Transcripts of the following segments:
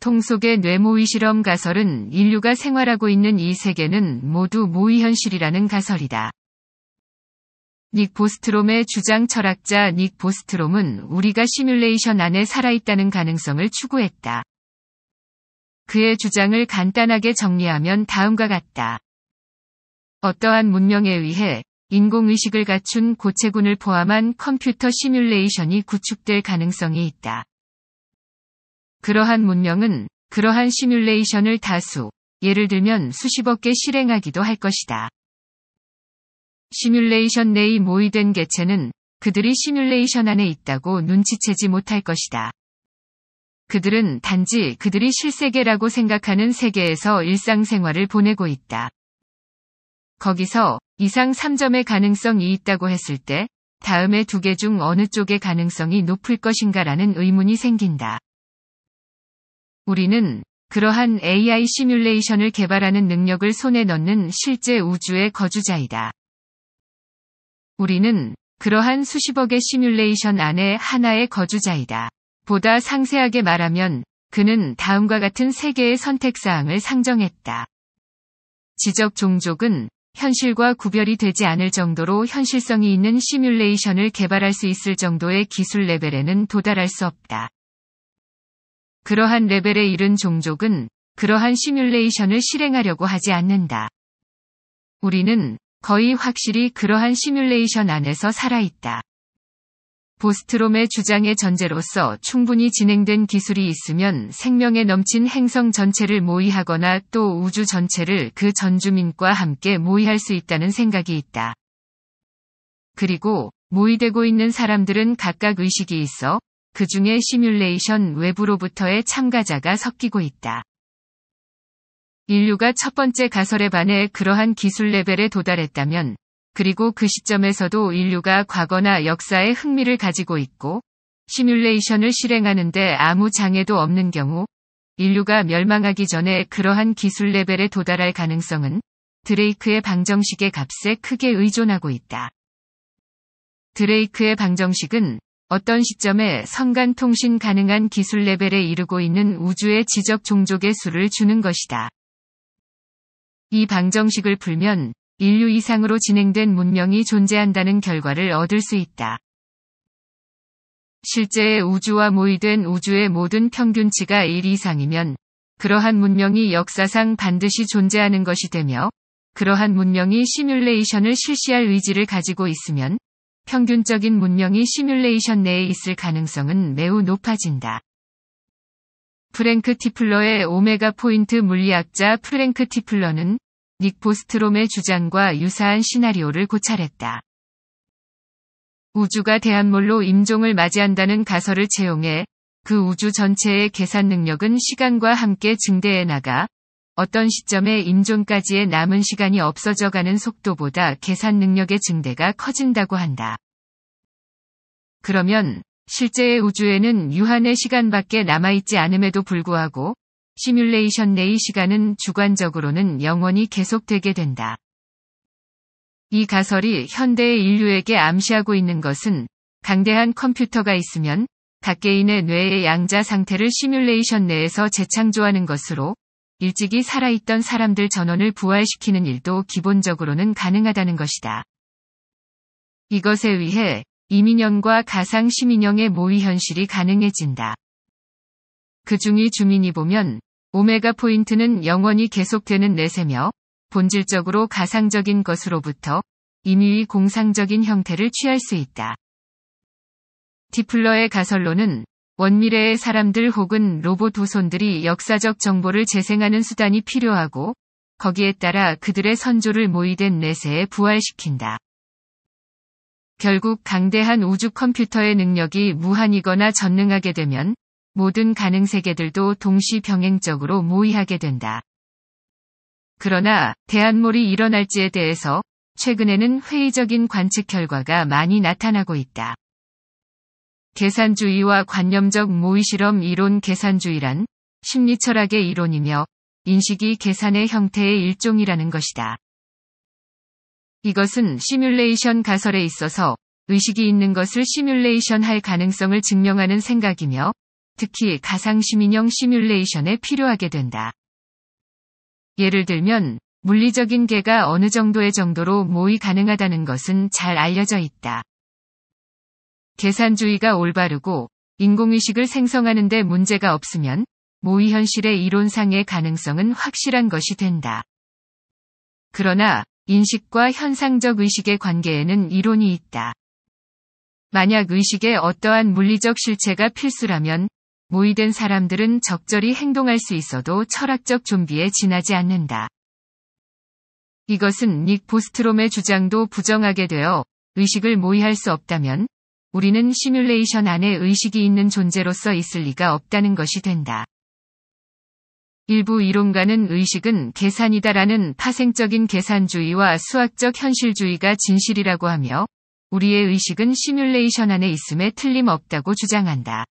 통속의 뇌모의 실험 가설은 인류가 생활하고 있는 이 세계는 모두 모의 현실이라는 가설이다. 닉 보스트롬의 주장 철학자 닉 보스트롬은 우리가 시뮬레이션 안에 살아있다는 가능성을 추구했다. 그의 주장을 간단하게 정리하면 다음과 같다. 어떠한 문명에 의해 인공의식을 갖춘 고체군을 포함한 컴퓨터 시뮬레이션이 구축될 가능성이 있다. 그러한 문명은 그러한 시뮬레이션을 다수, 예를 들면 수십억 개 실행하기도 할 것이다. 시뮬레이션 내의 모의된 개체는 그들이 시뮬레이션 안에 있다고 눈치채지 못할 것이다. 그들은 단지 그들이 실세계라고 생각하는 세계에서 일상생활을 보내고 있다. 거기서 이상 3점의 가능성이 있다고 했을 때 다음의 두 개 중 어느 쪽의 가능성이 높을 것인가라는 의문이 생긴다. 우리는 그러한 AI 시뮬레이션을 개발하는 능력을 손에 넣는 실제 우주의 거주자이다. 우리는 그러한 수십억의 시뮬레이션 안에 하나의 거주자이다. 보다 상세하게 말하면 그는 다음과 같은 세 개의 선택사항을 상정했다. 지적 종족은 현실과 구별이 되지 않을 정도로 현실성이 있는 시뮬레이션을 개발할 수 있을 정도의 기술 레벨에는 도달할 수 없다. 그러한 레벨에 이른 종족은 그러한 시뮬레이션을 실행하려고 하지 않는다. 우리는 거의 확실히 그러한 시뮬레이션 안에서 살아있다. 보스트롬의 주장의 전제로서 충분히 진행된 기술이 있으면 생명에 넘친 행성 전체를 모의하거나 또 우주 전체를 그 전주민과 함께 모의할 수 있다는 생각이 있다. 그리고 모의되고 있는 사람들은 각각 의식이 있어 그 중에 시뮬레이션 외부로부터의 참가자가 섞이고 있다. 인류가 첫 번째 가설에 반해 그러한 기술 레벨에 도달했다면, 그리고 그 시점에서도 인류가 과거나 역사에 흥미를 가지고 있고, 시뮬레이션을 실행하는데 아무 장애도 없는 경우, 인류가 멸망하기 전에 그러한 기술 레벨에 도달할 가능성은 드레이크의 방정식의 값에 크게 의존하고 있다. 드레이크의 방정식은 어떤 시점에 선간 통신 가능한 기술 레벨에 이르고 있는 우주의 지적 종족의 수를 주는 것이다. 이 방정식을 풀면 인류 이상으로 진행된 문명이 존재한다는 결과를 얻을 수 있다. 실제 우주와 모의된 우주의 모든 평균치가 1 이상이면 그러한 문명이 역사상 반드시 존재하는 것이 되며 그러한 문명이 시뮬레이션을 실시할 의지를 가지고 있으면 평균적인 문명이 시뮬레이션 내에 있을 가능성은 매우 높아진다. 프랭크 티플러의 오메가 포인트 물리학자 프랭크 티플러는 닉 보스트롬의 주장과 유사한 시나리오를 고찰했다. 우주가 대한몰로 임종을 맞이한다는 가설을 채용해 그 우주 전체의 계산 능력은 시간과 함께 증대해 나가 어떤 시점에 임종까지의 남은 시간이 없어져가는 속도보다 계산 능력의 증대가 커진다고 한다. 그러면 실제의 우주에는 유한의 시간밖에 남아있지 않음에도 불구하고 시뮬레이션 내의 시간은 주관적으로는 영원히 계속되게 된다. 이 가설이 현대의 인류에게 암시하고 있는 것은 강대한 컴퓨터가 있으면 각 개인의 뇌의 양자 상태를 시뮬레이션 내에서 재창조하는 것으로 일찍이 살아있던 사람들 전원을 부활시키는 일도 기본적으로는 가능하다는 것이다. 이것에 의해 이민영과 가상 시민영의 모의 현실이 가능해진다. 그중이 주민이 보면 오메가 포인트는 영원히 계속되는 내세며 본질적으로 가상적인 것으로부터 임의의 공상적인 형태를 취할 수 있다. 디플러의 가설로는 원미래의 사람들 혹은 로봇 후손들이 역사적 정보를 재생하는 수단이 필요하고 거기에 따라 그들의 선조를 모이된 내세에 부활시킨다. 결국 강대한 우주 컴퓨터의 능력이 무한이거나 전능하게 되면 모든 가능 세계들도 동시 병행적으로 모의하게 된다. 그러나 대한몰이 일어날지에 대해서 최근에는 회의적인 관측 결과가 많이 나타나고 있다. 계산주의와 관념적 모의실험 이론 계산주의란 심리철학의 이론이며 인식이 계산의 형태의 일종이라는 것이다. 이것은 시뮬레이션 가설에 있어서 의식이 있는 것을 시뮬레이션 할 가능성을 증명하는 생각이며 특히 가상시민형 시뮬레이션에 필요하게 된다. 예를 들면 물리적인 개가 어느 정도의 정도로 모의 가능하다는 것은 잘 알려져 있다. 계산주의가 올바르고 인공의식을 생성하는데 문제가 없으면 모의현실의 이론상의 가능성은 확실한 것이 된다. 그러나 인식과 현상적 의식의 관계에는 이론이 있다. 만약 의식에 어떠한 물리적 실체가 필수라면 모의된 사람들은 적절히 행동할 수 있어도 철학적 좀비에 지나지 않는다. 이것은 닉 보스트롬의 주장도 부정하게 되어 의식을 모의할 수 없다면 우리는 시뮬레이션 안에 의식이 있는 존재로서 있을 리가 없다는 것이 된다. 일부 이론가는 의식은 계산이다라는 파생적인 계산주의와 수학적 현실주의가 진실이라고 하며 우리의 의식은 시뮬레이션 안에 있음에 틀림없다고 주장한다.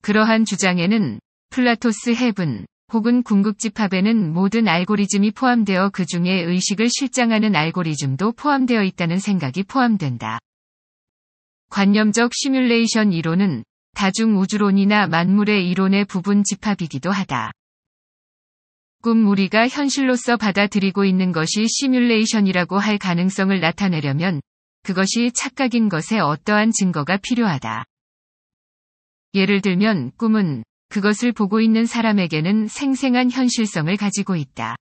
그러한 주장에는 플라토스 헤븐 혹은 궁극집합에는 모든 알고리즘이 포함되어 그 중에 의식을 실장하는 알고리즘도 포함되어 있다는 생각이 포함된다. 관념적 시뮬레이션 이론은 다중우주론이나 만물의 이론의 부분 집합이기도 하다. 꿈 우리가 현실로서 받아들이고 있는 것이 시뮬레이션이라고 할 가능성을 나타내려면 그것이 착각인 것에 어떠한 증거가 필요하다. 예를 들면 꿈은 그것을 보고 있는 사람에게는 생생한 현실성을 가지고 있다.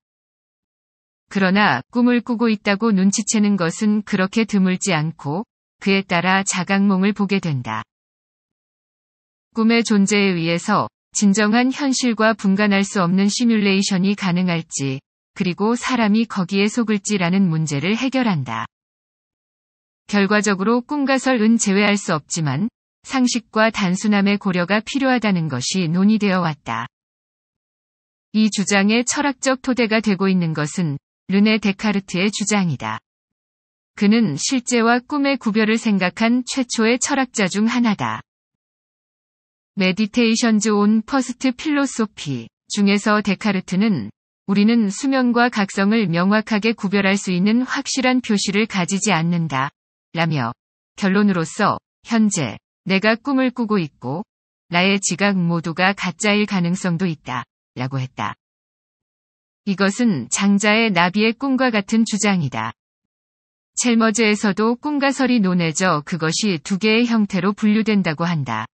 그러나 꿈을 꾸고 있다고 눈치채는 것은 그렇게 드물지 않고 그에 따라 자각몽을 보게 된다. 꿈의 존재에 의해서 진정한 현실과 분간할 수 없는 시뮬레이션이 가능할지, 그리고 사람이 거기에 속을지라는 문제를 해결한다. 결과적으로 꿈가설은 제외할 수 없지만 상식과 단순함의 고려가 필요하다는 것이 논의되어 왔다. 이 주장의 철학적 토대가 되고 있는 것은 르네 데카르트의 주장이다. 그는 실제와 꿈의 구별을 생각한 최초의 철학자 중 하나다. 메디테이션즈 온 퍼스트 필로소피 중에서 데카르트는 우리는 수면과 각성을 명확하게 구별할 수 있는 확실한 표시를 가지지 않는다. 라며 결론으로서 현재 내가 꿈을 꾸고 있고 나의 지각 모두가 가짜일 가능성도 있다. 라고 했다. 이것은 장자의 나비의 꿈과 같은 주장이다. 첼머제에서도 꿈가설이 논해져 그것이 두 개의 형태로 분류된다고 한다.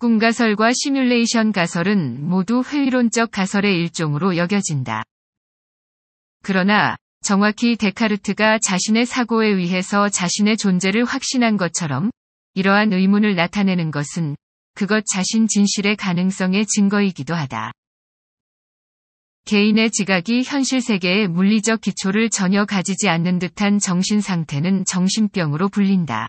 꿈가설과 시뮬레이션 가설은 모두 회의론적 가설의 일종으로 여겨진다. 그러나 정확히 데카르트가 자신의 사고에 의해서 자신의 존재를 확신한 것처럼 이러한 의문을 나타내는 것은 그것 자신 진실의 가능성의 증거이기도 하다. 개인의 지각이 현실 세계의 물리적 기초를 전혀 가지지 않는 듯한 정신 상태는 정신병으로 불린다.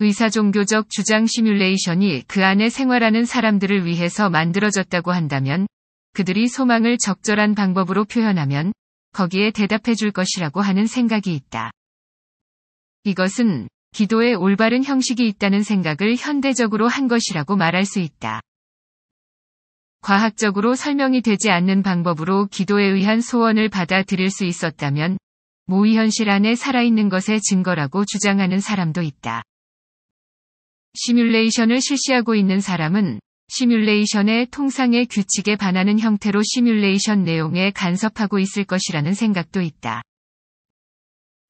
의사종교적 주장 시뮬레이션이 그 안에 생활하는 사람들을 위해서 만들어졌다고 한다면 그들이 소망을 적절한 방법으로 표현하면 거기에 대답해 줄 것이라고 하는 생각이 있다. 이것은 기도에 올바른 형식이 있다는 생각을 현대적으로 한 것이라고 말할 수 있다. 과학적으로 설명이 되지 않는 방법으로 기도에 의한 소원을 받아들일 수 있었다면 모의현실 안에 살아있는 것의 증거라고 주장하는 사람도 있다. 시뮬레이션을 실시하고 있는 사람은 시뮬레이션의 통상의 규칙에 반하는 형태로 시뮬레이션 내용에 간섭하고 있을 것이라는 생각도 있다.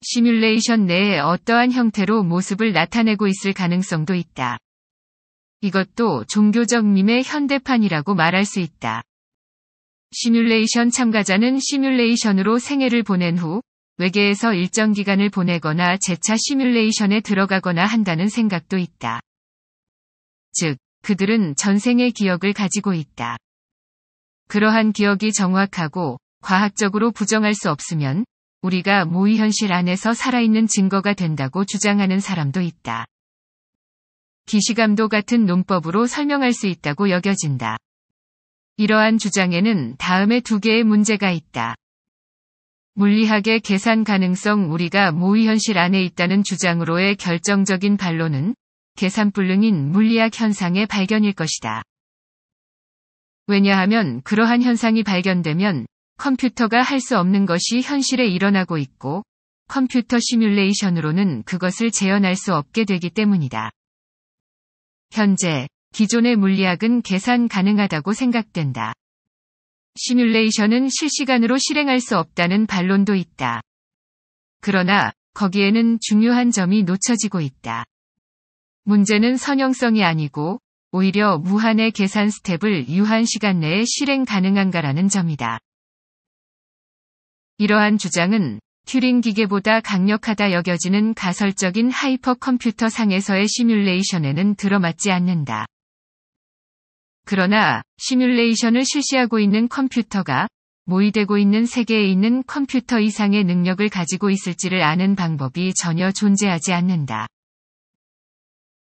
시뮬레이션 내에 어떠한 형태로 모습을 나타내고 있을 가능성도 있다. 이것도 종교적 밈의 현대판이라고 말할 수 있다. 시뮬레이션 참가자는 시뮬레이션으로 생애를 보낸 후 외계에서 일정 기간을 보내거나 재차 시뮬레이션에 들어가거나 한다는 생각도 있다. 즉, 그들은 전생의 기억을 가지고 있다. 그러한 기억이 정확하고 과학적으로 부정할 수 없으면 우리가 모의현실 안에서 살아있는 증거가 된다고 주장하는 사람도 있다. 기시감도 같은 논법으로 설명할 수 있다고 여겨진다. 이러한 주장에는 다음에두 개의 문제가 있다. 물리학의 계산 가능성 우리가 모의현실 안에 있다는 주장으로의 결정적인 반론은 계산 불능인 물리학 현상의 발견일 것이다. 왜냐하면 그러한 현상이 발견되면 컴퓨터가 할 수 없는 것이 현실에 일어나고 있고 컴퓨터 시뮬레이션으로는 그것을 재현할 수 없게 되기 때문이다. 현재 기존의 물리학은 계산 가능하다고 생각된다. 시뮬레이션은 실시간으로 실행할 수 없다는 반론도 있다. 그러나 거기에는 중요한 점이 놓쳐지고 있다. 문제는 선형성이 아니고 오히려 무한의 계산 스텝을 유한 시간 내에 실행 가능한가라는 점이다. 이러한 주장은 튜링 기계보다 강력하다 여겨지는 가설적인 하이퍼 컴퓨터 상에서의 시뮬레이션에는 들어맞지 않는다. 그러나 시뮬레이션을 실시하고 있는 컴퓨터가 모의되고 있는 세계에 있는 컴퓨터 이상의 능력을 가지고 있을지를 아는 방법이 전혀 존재하지 않는다.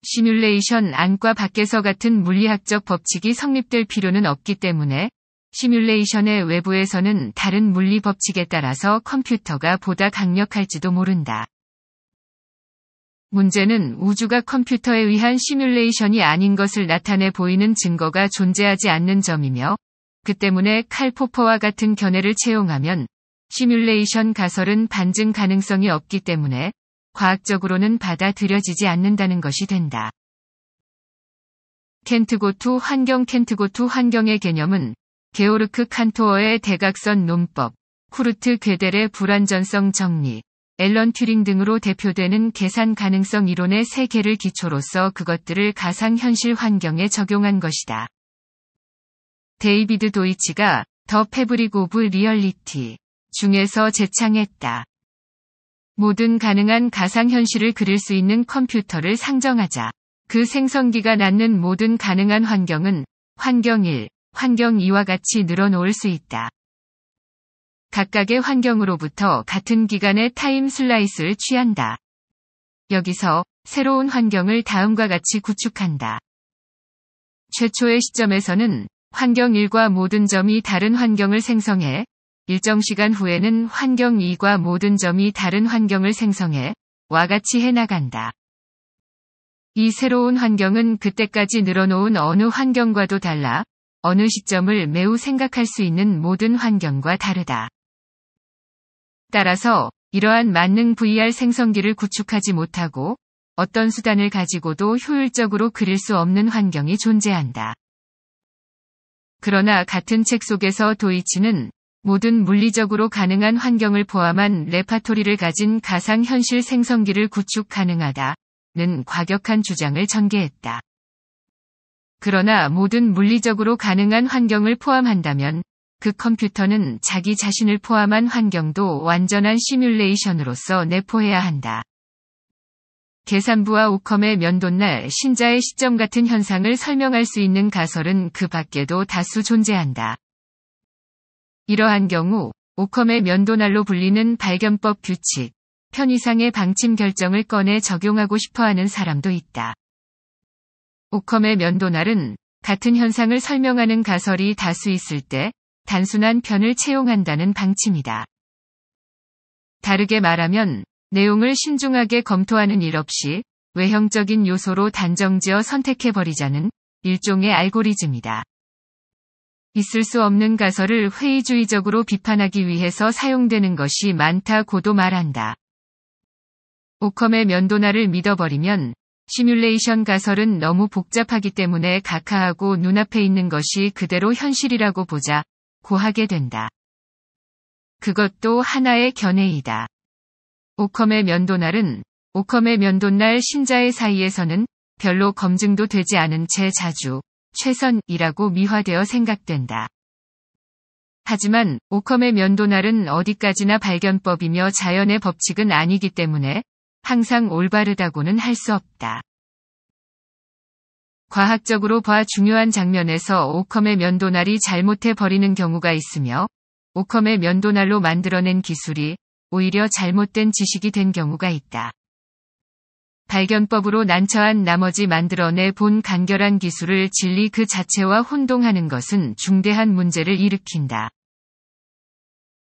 시뮬레이션 안과 밖에서 같은 물리학적 법칙이 성립될 필요는 없기 때문에 시뮬레이션의 외부에서는 다른 물리 법칙에 따라서 컴퓨터가 보다 강력할지도 모른다. 문제는 우주가 컴퓨터에 의한 시뮬레이션이 아닌 것을 나타내 보이는 증거가 존재하지 않는 점이며, 그 때문에 칼 포퍼와 같은 견해를 채용하면 시뮬레이션 가설은 반증 가능성이 없기 때문에 과학적으로는 받아들여지지 않는다는 것이 된다. 켄트고투 환경 켄트고투 환경의 개념은 게오르크 칸토어의 대각선 논법, 쿠르트 괴델의 불완전성 정리, 앨런 튜링 등으로 대표되는 계산 가능성 이론의 세계를 기초로서 그것들을 가상현실 환경에 적용한 것이다. 데이비드 도이치가 더 패브릭 오브 리얼리티 중에서 재창했다. 모든 가능한 가상현실을 그릴 수 있는 컴퓨터를 상정하자. 그 생성기가 낳는 모든 가능한 환경은 환경 1, 환경 이와 같이 늘어놓을 수 있다. 각각의 환경으로부터 같은 기간의 타임 슬라이스를 취한다. 여기서 새로운 환경을 다음과 같이 구축한다. 최초의 시점에서는 환경 1과 모든 점이 다른 환경을 생성해 일정 시간 후에는 환경 2과 모든 점이 다른 환경을 생성해 와 같이 해나간다. 이 새로운 환경은 그때까지 늘어놓은 어느 환경과도 달라 어느 시점을 매우 생각할 수 있는 모든 환경과 다르다. 따라서 이러한 만능 VR 생성기를 구축하지 못하고 어떤 수단을 가지고도 효율적으로 그릴 수 없는 환경이 존재한다. 그러나 같은 책 속에서 도이치는 모든 물리적으로 가능한 환경을 포함한 레파토리를 가진 가상현실 생성기를 구축 가능하다는 과격한 주장을 전개했다. 그러나 모든 물리적으로 가능한 환경을 포함한다면 그 컴퓨터는 자기 자신을 포함한 환경도 완전한 시뮬레이션으로서 내포해야 한다. 계산부와 오컴의 면도날 신자의 시점 같은 현상을 설명할 수 있는 가설은 그 밖에도 다수 존재한다. 이러한 경우 오컴의 면도날로 불리는 발견법 규칙, 편의상의 방침 결정을 꺼내 적용하고 싶어하는 사람도 있다. 오컴의 면도날은 같은 현상을 설명하는 가설이 다수 있을 때 단순한 편을 채용한다는 방침이다. 다르게 말하면 내용을 신중하게 검토하는 일 없이 외형적인 요소로 단정지어 선택해버리자는 일종의 알고리즘이다. 있을 수 없는 가설을 회의주의적으로 비판하기 위해서 사용되는 것이 많다고도 말한다. 오컴의 면도날을 믿어버리면 시뮬레이션 가설은 너무 복잡하기 때문에 각하하고 눈앞에 있는 것이 그대로 현실이라고 보자 고하게 된다. 그것도 하나의 견해이다. 오컴의 면도날은 오컴의 면도날 신자의 사이에서는 별로 검증도 되지 않은 채 자주 최선이라고 미화되어 생각된다. 하지만 오컴의 면도날은 어디까지나 발견법이며 자연의 법칙은 아니기 때문에 항상 올바르다고는 할 수 없다. 과학적으로 봐 중요한 장면에서 오컴의 면도날이 잘못해 버리는 경우가 있으며 오컴의 면도날로 만들어낸 기술이 오히려 잘못된 지식이 된 경우가 있다. 발견법으로 난처한 나머지 만들어내 본 간결한 기술을 진리 그 자체와 혼동하는 것은 중대한 문제를 일으킨다.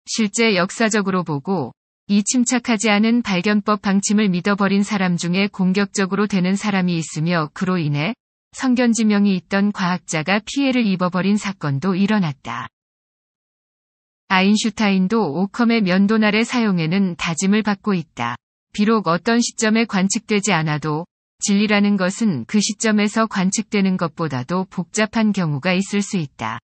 실제 역사적으로 보고 이 침착하지 않은 발견법 방침을 믿어버린 사람 중에 공격적으로 되는 사람이 있으며 그로 인해 성견지명이 있던 과학자가 피해를 입어버린 사건도 일어났다. 아인슈타인도 오컴의 면도날의 사용에는 다짐을 받고 있다. 비록 어떤 시점에 관측되지 않아도 진리라는 것은 그 시점에서 관측되는 것보다도 복잡한 경우가 있을 수 있다.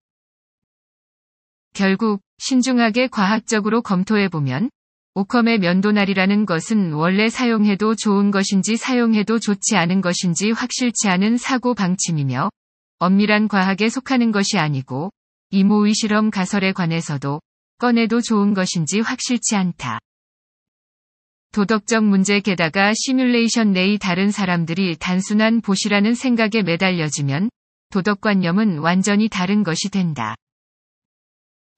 결국 신중하게 과학적으로 검토해보면 오컴의 면도날이라는 것은 원래 사용해도 좋은 것인지 사용해도 좋지 않은 것인지 확실치 않은 사고 방침이며 엄밀한 과학에 속하는 것이 아니고 이모의 실험 가설에 관해서도 꺼내도 좋은 것인지 확실치 않다. 도덕적 문제 게다가 시뮬레이션 내의 다른 사람들이 단순한 보시라는 생각에 매달려지면 도덕관념은 완전히 다른 것이 된다.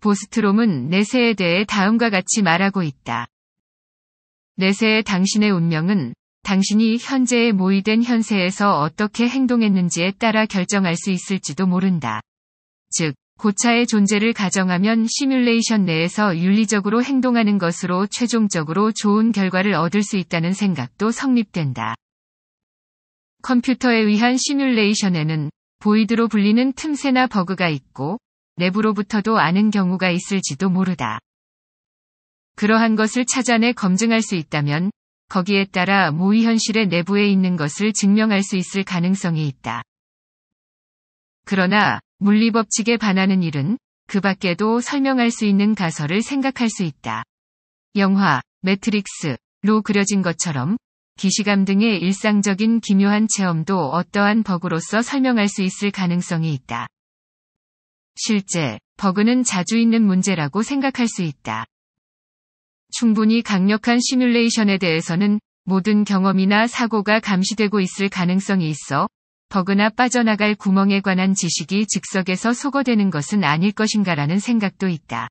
보스트롬은 내세에 대해 다음과 같이 말하고 있다. 내세의 당신의 운명은 당신이 현재에모이된 현세에서 어떻게 행동했는지에 따라 결정할 수 있을지도 모른다. 즉, 고차의 존재를 가정하면 시뮬레이션 내에서 윤리적으로 행동하는 것으로 최종적으로 좋은 결과를 얻을 수 있다는 생각도 성립된다. 컴퓨터에 의한 시뮬레이션에는 보이드로 불리는 틈새나 버그가 있고 내부로부터도 아는 경우가 있을지도 모르다. 그러한 것을 찾아내 검증할 수 있다면 거기에 따라 모의 현실의 내부에 있는 것을 증명할 수 있을 가능성이 있다. 그러나 물리법칙에 반하는 일은 그 밖에도 설명할 수 있는 가설을 생각할 수 있다. 영화, 매트릭스로 그려진 것처럼 기시감 등의 일상적인 기묘한 체험도 어떠한 버그로서 설명할 수 있을 가능성이 있다. 실제 버그는 자주 있는 문제라고 생각할 수 있다. 충분히 강력한 시뮬레이션에 대해서는 모든 경험이나 사고가 감시되고 있을 가능성이 있어 버그나 빠져나갈 구멍에 관한 지식이 즉석에서 소거되는 것은 아닐 것인가라는 생각도 있다.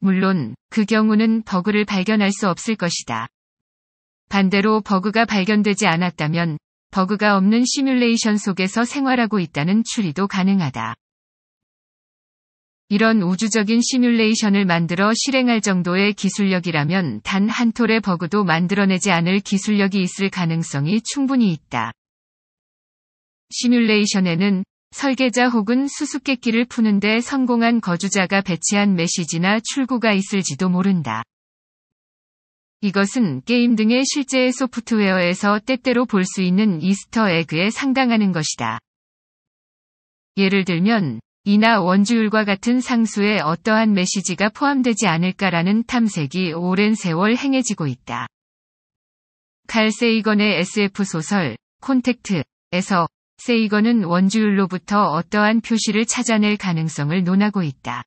물론 그 경우는 버그를 발견할 수 없을 것이다. 반대로 버그가 발견되지 않았다면 버그가 없는 시뮬레이션 속에서 생활하고 있다는 추리도 가능하다. 이런 우주적인 시뮬레이션을 만들어 실행할 정도의 기술력이라면 단 한 톨의 버그도 만들어내지 않을 기술력이 있을 가능성이 충분히 있다. 시뮬레이션에는 설계자 혹은 수수께끼를 푸는데 성공한 거주자가 배치한 메시지나 출구가 있을지도 모른다. 이것은 게임 등의 실제 소프트웨어에서 때때로 볼 수 있는 이스터 에그에 상당하는 것이다. 예를 들면 이나 원주율과 같은 상수에 어떠한 메시지가 포함되지 않을까라는 탐색이 오랜 세월 행해지고 있다. 갈 세이건의 SF 소설 콘택트에서 세이건은 원주율로부터 어떠한 표시를 찾아낼 가능성을 논하고 있다.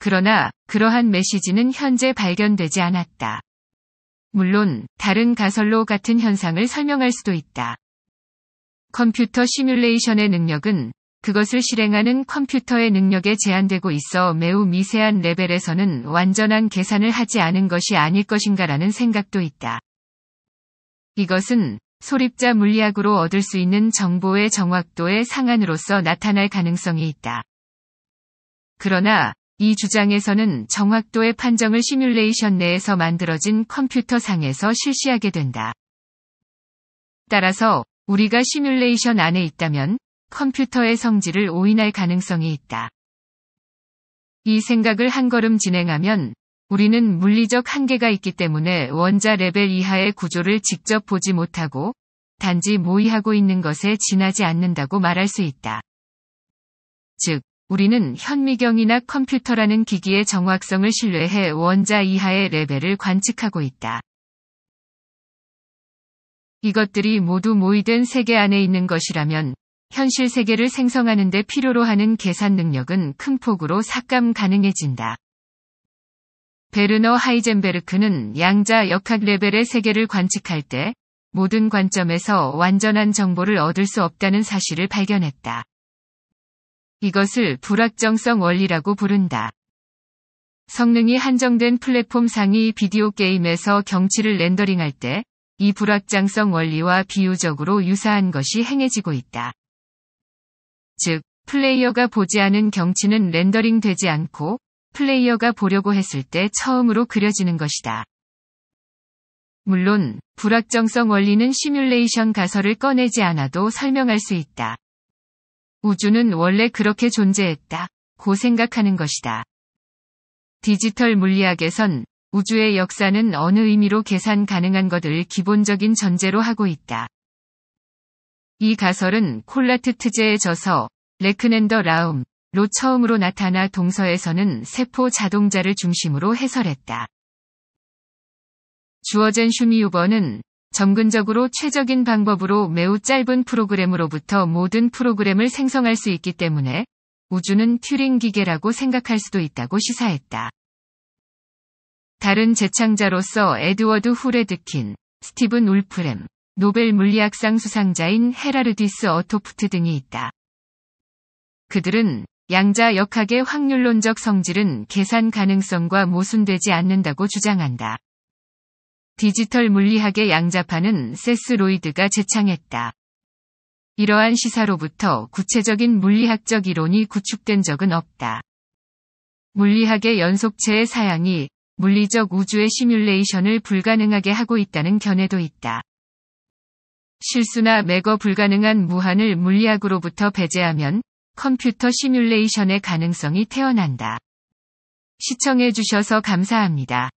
그러나 그러한 메시지는 현재 발견되지 않았다. 물론 다른 가설로 같은 현상을 설명할 수도 있다. 컴퓨터 시뮬레이션의 능력은 그것을 실행하는 컴퓨터의 능력에 제한되고 있어 매우 미세한 레벨에서는 완전한 계산을 하지 않은 것이 아닐 것인가라는 생각도 있다. 이것은 소립자 물리학으로 얻을 수 있는 정보의 정확도의 상한으로서 나타날 가능성이 있다. 그러나 이 주장에서는 정확도의 판정을 시뮬레이션 내에서 만들어진 컴퓨터 상에서 실시하게 된다. 따라서 우리가 시뮬레이션 안에 있다면 컴퓨터의 성질을 오인할 가능성이 있다. 이 생각을 한 걸음 진행하면 우리는 물리적 한계가 있기 때문에 원자 레벨 이하의 구조를 직접 보지 못하고 단지 모의하고 있는 것에 지나지 않는다고 말할 수 있다. 즉, 우리는 현미경이나 컴퓨터라는 기기의 정확성을 신뢰해 원자 이하의 레벨을 관측하고 있다. 이것들이 모두 모이된 세계 안에 있는 것이라면 현실 세계를 생성하는 데 필요로 하는 계산 능력은 큰 폭으로 삭감 가능해진다. 베르너 하이젠베르크는 양자 역학 레벨의 세계를 관측할 때 모든 관점에서 완전한 정보를 얻을 수 없다는 사실을 발견했다. 이것을 불확정성 원리라고 부른다. 성능이 한정된 플랫폼 상위 비디오 게임에서 경치를 렌더링할 때 이 불확장성 원리와 비유적으로 유사한 것이 행해지고 있다. 즉, 플레이어가 보지 않은 경치는 렌더링 되지 않고 플레이어가 보려고 했을 때 처음으로 그려지는 것이다. 물론, 불확정성 원리는 시뮬레이션 가설을 꺼내지 않아도 설명할 수 있다. 우주는 원래 그렇게 존재했다. 고 생각하는 것이다. 디지털 물리학에선 우주의 역사는 어느 의미로 계산 가능한 것을 기본적인 전제로 하고 있다. 이 가설은 콜라트 트제의 저서 레크넨더 라움로 처음으로 나타나 동서에서는 세포 자동자를 중심으로 해설했다. 주어젠 슈미우버는 점근적으로 최적인 방법으로 매우 짧은 프로그램으로부터 모든 프로그램을 생성할 수 있기 때문에 우주는 튜링 기계라고 생각할 수도 있다고 시사했다. 다른 재창자로서 에드워드 후레드킨, 스티븐 울프렘, 노벨 물리학상 수상자인 헤라르디스 어토프트 등이 있다. 그들은 양자 역학의 확률론적 성질은 계산 가능성과 모순되지 않는다고 주장한다. 디지털 물리학의 양자파는 세스 로이드가 제창했다. 이러한 시사로부터 구체적인 물리학적 이론이 구축된 적은 없다. 물리학의 연속체의 사양이 물리적 우주의 시뮬레이션을 불가능하게 하고 있다는 견해도 있다. 실수나 매거 불가능한 무한을 물리학으로부터 배제하면 컴퓨터 시뮬레이션의 가능성이 태어난다. 시청해주셔서 감사합니다.